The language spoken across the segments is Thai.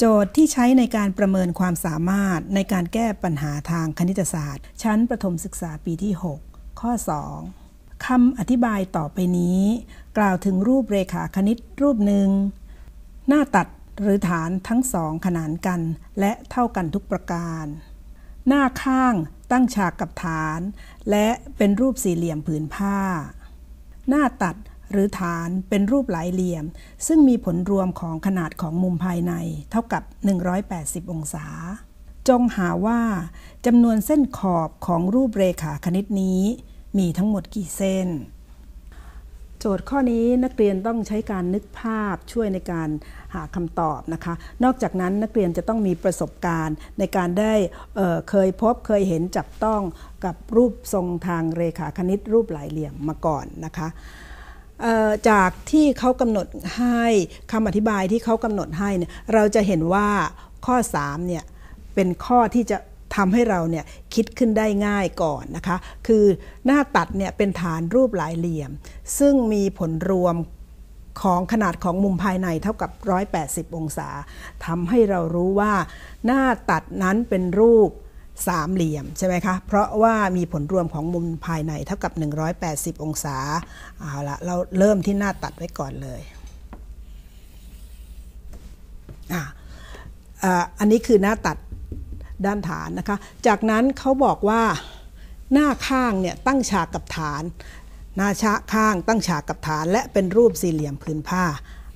โจทย์ที่ใช้ในการประเมินความสามารถในการแก้ปัญหาทางคณิตศาสตร์ ชั้นประถมศึกษาปีที่ 6 ข้อ 2 คำอธิบายต่อไปนี้ กล่าวถึงรูปเรขาคณิตรูปหนึ่ง หน้าตัดหรือฐานทั้งสองขนานกันและเท่ากันทุกประการ หน้าข้าง ตั้งฉากกับฐาน และเป็นรูปสี่เหลี่ยมผืนผ้า หน้าตัดหรือฐานเป็นรูปหลายเหลี่ยม ซึ่งมีผลรวมของขนาดของมุมภายในเท่ากับ 180 องศา จงหาว่าจำนวนเส้นขอบของรูปเรขาคณิตนี้มีทั้งหมดกี่เส้น โจทย์ข้อนี้นักเรียนต้องใช้การนึกภาพช่วยในการหาคำตอบนะคะ นอกจากนั้นนักเรียนจะต้องมีประสบการณ์ในการได้เเคยพบเคยเห็นจับต้องกับรูปทรงทางเรขาคณิตรูปหลายเหลี่ยมมาก่อนนะคะจากที่เขากำหนดให้คำอธิบายที่เขากำหนดให้เนี่ยเราจะเห็นว่าข้อ3เนี่ยเป็นข้อที่จะทำให้เราเนี่ยคิดขึ้นได้ง่ายก่อนนะคะคือหน้าตัดเนี่ยเป็นฐานรูปหลายเหลี่ยม ซึ่งมีผลรวมของขนาดของมุมภายในเท่ากับ 180 องศาทำให้เรารู้ว่าหน้าตัดนั้นเป็นรูปสามเหลี่ยม ใช่ไหมคะ เพราะว่ามีผลรวมของมุมภายในเท่ากับ 180 องศาเอาละเราเริ่มที่หน้าตัดไว้ก่อนเลยอ่าอันนี้คือหน้าตัดด้านฐานนะคะจากนั้นเขาบอกว่าหน้าข้างเนี่ย ตั้งฉากกับฐาน หน้าชะข้างตั้งฉากกับฐาน และเป็นรูปสี่เหลี่ยมผืนผ้า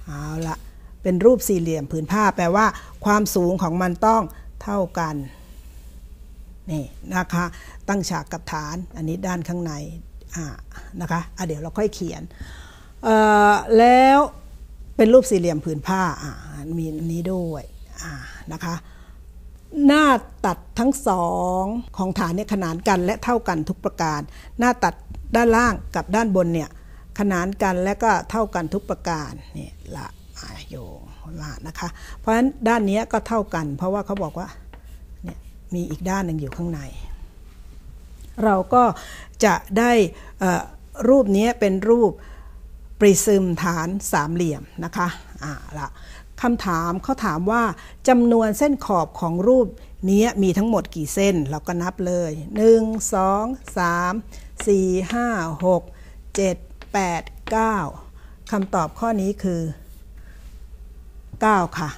เอาละเป็นรูปสี่เหลี่ยมผืนผ้า แปลว่าความสูงของมันต้องเท่ากันนี่นะคะตั้งฉากกับฐาน อันนี้ ด้านข้างในอ่านะคะอ่ะเดี๋ยวเราค่อยเขียน แล้วเป็นรูปสี่เหลี่ยมผืนผ้าอ่ามีอันนี้ด้วยอ่านะคะหน้าตัดทั้งสองของฐานเนี่ยขนานกันและเท่ากันทุกประการ หน้าตัดด้านล่างกับด้านบนเนี่ยขนานกันและก็เท่ากันทุกประการนี่ละโยงละนะคะเพราะฉะนั้นด้านนี้ก็เท่ากันเพราะว่าเขาบอกว่ามีอีกด้านหนึ่งอยู่ข้างใน เราก็จะได้รูปนี้เป็นรูปปริซึมฐานสามเหลี่ยมนะคะอ่ะละคำถามเขาถามว่าจำนวนเส้นขอบของรูปนี้มีทั้งหมดกี่เส้น เราก็นับเลย 1 2 3 4 5 6 7 8 9คำตอบข้อนี้คือ 9 ค่ะ